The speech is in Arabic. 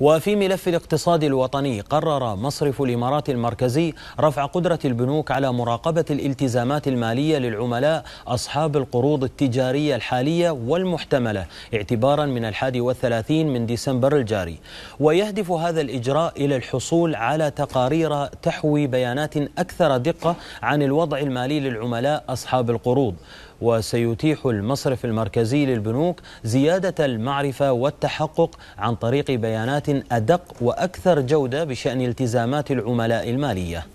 وفي ملف الاقتصاد الوطني قرر مصرف الإمارات المركزي رفع قدرة البنوك على مراقبة الالتزامات المالية للعملاء أصحاب القروض التجارية الحالية والمحتملة اعتبارا من الحادي والثلاثين من ديسمبر الجاري ويهدف هذا الإجراء إلى الحصول على تقارير تحوي بيانات أكثر دقة عن الوضع المالي للعملاء أصحاب القروض وسيتيح المصرف المركزي للبنوك زيادة المعرفة والتحقق عن طريق بيانات أدق وأكثر جودة بشأن التزامات العملاء المالية